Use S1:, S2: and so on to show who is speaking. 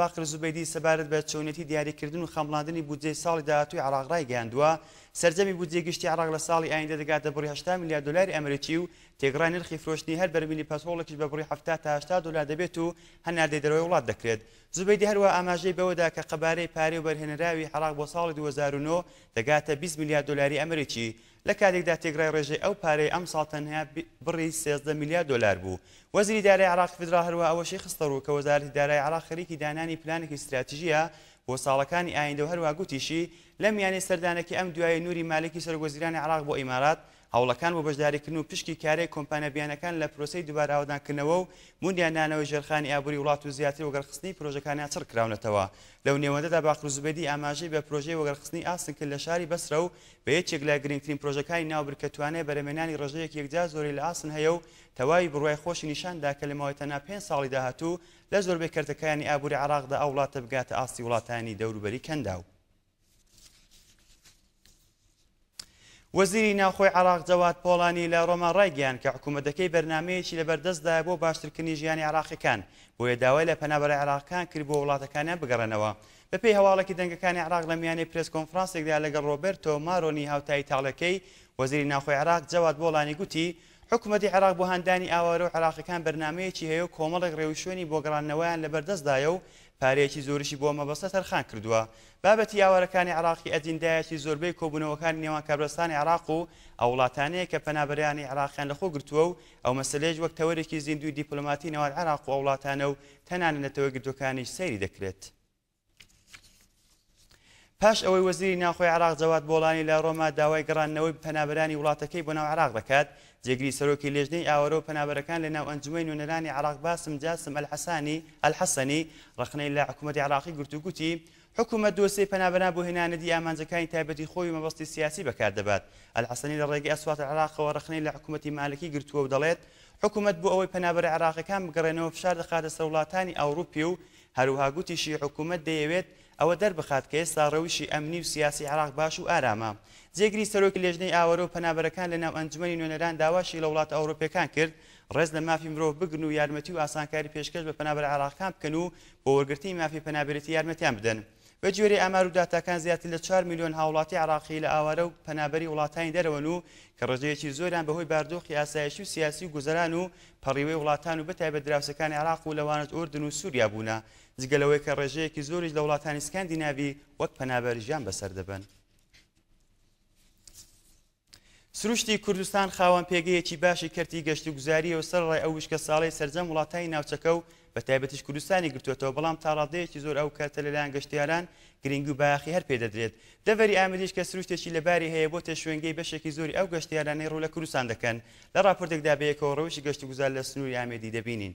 S1: باقر زوبەیدی سەبارەت بە چۆنەتی دیاریکردن و خەمڵاندنی بودجێ ساڵی داهاتوی عراغڕای گەاندووە سەررجەمی بودجێ گشتی عراق لە ساڵی ئایندە دەگاتە بڕی 8 میلیارد دلاری ئەمریکی و تێگرای نرخی فرۆشتنی هەر بەرمیلی پەسۆڵێکیش بە بڕی 70 تا 80 دلار دەبێت و هەناردەی دەرەوەی وڵات دەکرێت زوبەیدی هەروە ئاماژەی بەوەدا کە قەبارەی پارێ و بەرهێنراوی عراق بۆ ساڵی 2009 دەگاتە 20 میلیارد دلاری ئەمریکی لە کاتێکدا تێگرای ڕێژەی ئەو پارەی ئەم ساتەنها بڕی سێزدە میلیارد دلار بوو وەزیری دارای عراق فدرا هەروە ئەوەشی خستەڕوو کە وەزاری دارای عراق خەریکی دانانی پلانێکی استراتیژیە بۆ ساڵەکانی ئایندە هەروە گوتیشی لە میانی سەردانەکی ئەم دوای نوری مالکی سەرگۆزیرانی عراق بۆ ئیمارات هەوڵەکان بۆ بەشداریکردن و پشکی کارێک کۆمپانەبیانەکان لە پرۆسی دووباراوەدانکردنەوە و موندیانانەوەی ژێرخانی ئابووری وڵات و زیاتر وەگەرخستنی پرۆژەکانیان چڕ کراونەتەوە لەو نێوەندەدا باخروزبێدی ئاماژەی بە پرۆژەی وەگەرخستنی ئاسنکرد لە شاری بەسرە و بە یەکێک لە گرنگترین پرۆژەکانی ناوبرکەتوانێ بەرەمێنانی ڕژەیەک یەکجا زۆری لە ئاسن هەیە و تەواوی بڕای خۆشی نیشاندا کە لەمەوەی تەنا پێ ساڵی داهاتوو لە زۆربەی کردەکانی ئابووری عراقدا ئەو وڵاتە بگاتە ئاستی وڵاتانی دەوروبەری کەنداو. وەزیری ناوخۆی عراق جەوات پۆڵانی لە ڕۆما ڕایگەیان کە حکوومەتەکەی بەرنمەیەکی لە بەردەستدایە بۆ باشترکردنی ژیانی عراقیەکان بۆیە داوای لە پەنابەرە عراقان کرد بۆ وڵاتەکانیان بگەڕێنەوە بەپی هەواڵێکی دەنگەکانی عراق لە میانی پرس کۆنفرانسێکدا لەگەڵ ڕۆبرتۆ مارۆنی هاوتای تاڵەکەی وەزیری ناخۆی عراق جەوات بۆڵانی گوتی حکوومەتی عراق بۆ هەندانی ئاوارە و عراقەکان بەرنمەیەکی هەیە و کۆمەڵێک ڕێوشێنی بۆ گەڕانەوەیان لە بەردەستدایە و پارەیەکی زۆریشی بۆ مەبەستە تەرخان کردووە بابەتی یاوارەکانی عراقی ئەدیندایەکی زۆربەی کۆبوونەوەکان نێوان کابرستانی عراق و ئەو وڵاتانەیە کە پەنابەریانی عراقیان لەخۆ گرتووە و ئەو مەسلێژ وەک تەوەرێکی زیندوی دیپلماتی نەوان عراق و وڵاتانە و تەنانە نەتەوە گرتوەکانیش سەیری دەکرێت. پاش ئەوەی وەزیری ناخۆی عراق جەوات بۆڵانی لە ڕۆما داوای گەڕانەوەی پەنابەرانی وڵاتەکەی بۆ ناو عراق دەکات جێگری سەرۆکی لێژنەی ئاوەرە و پەنابەرەکان لە ناو ئەنجومی نوێنەرانی عراق باسم جاسم ئەلحەسانی ئەلحەسەنی ڕخنەی لە حکوومەتی عراقی گرتوگوتی حکوومەت دۆسی پەنابەرا بۆ هێنانەدی ئامانجەکانی تایبەتی خۆی مەبەستی سیاسی بەکار دەبات ئەلحەسەنی لە ڕێگەی ئەسوات عراقەوە ڕخنەی لە حکوومەتی مالکی گرتووە و دەڵێت حکوومەت بۆ ئەوەی پەنابەر عراقەکان بگەڕێنەوە فشار دەخاتە سەوڵاتانی ئەوروپی و هەروها گوتیشی حکوومەت دەیەوێت ئەوە دەربخات کە ئێستا ڕەویشی ئەمنی و سیاسی عراق باش و ئارامە جێگری سەرۆکی لێژنەی ئاوەرە و پەنابەرەکان لە ناو ئەنجمەی نوێنەران داواشی لە وڵاتە ئەوروپەکان کرد ڕێز لە مافی مرۆڤ بگرن و یارمەتی و ئاسانکاری پێشکەش بە پەنابەر عراقان بکەن و بۆ وەرگرتی مافی پەنابەتی یارمەتیان بدەن. بەجێری ئامار و داتاکان زیاتر لە 4 میلیۆن هاوڵاتی عراقی لە ئاوارە و پەنابەری وڵاتانی دەرەوەن و کە ڕژەیەکی زۆریان بەهۆی باردۆخی ئاسایشی و سیاسی و گوزران و پەڕیوەی وڵاتان و بەتای بە دراوسەکانی عراق و لەوانت ئوردن و سووریا بوون جگەلەوەی کە ڕێژەیەکی زۆریش لە وڵاتانی سکاندیناوی وەک پەنابەرژیان بەسەر دەبن. سروشتی کوردستان خاوەن پێگەیەکی باشی کردی گەشت و گوزاریەوە سەر ڕای ئەو وشکە ساڵی سەررجەم وڵاتانی ناوچەکە و بە تایبەتش کوردستانی گرتوێتەوە بەڵام تاڕادەیەکی زۆر ئەو کاتە لەلایەن گەشتیاران گرنگ و باخی هەر پێدەدرێت دەوەری ئامریش کە سروشتێکی لەباری هەیە بۆ تێشوێنگەی بەشێکی زۆری ئەو گەشتیارانەی ڕوو لە کوردستان دەکەن لە راپۆرتێکدا بەیەکەوە ڕەوشی گەشت و گوزار لە سنووری ئامێدی دەبینین.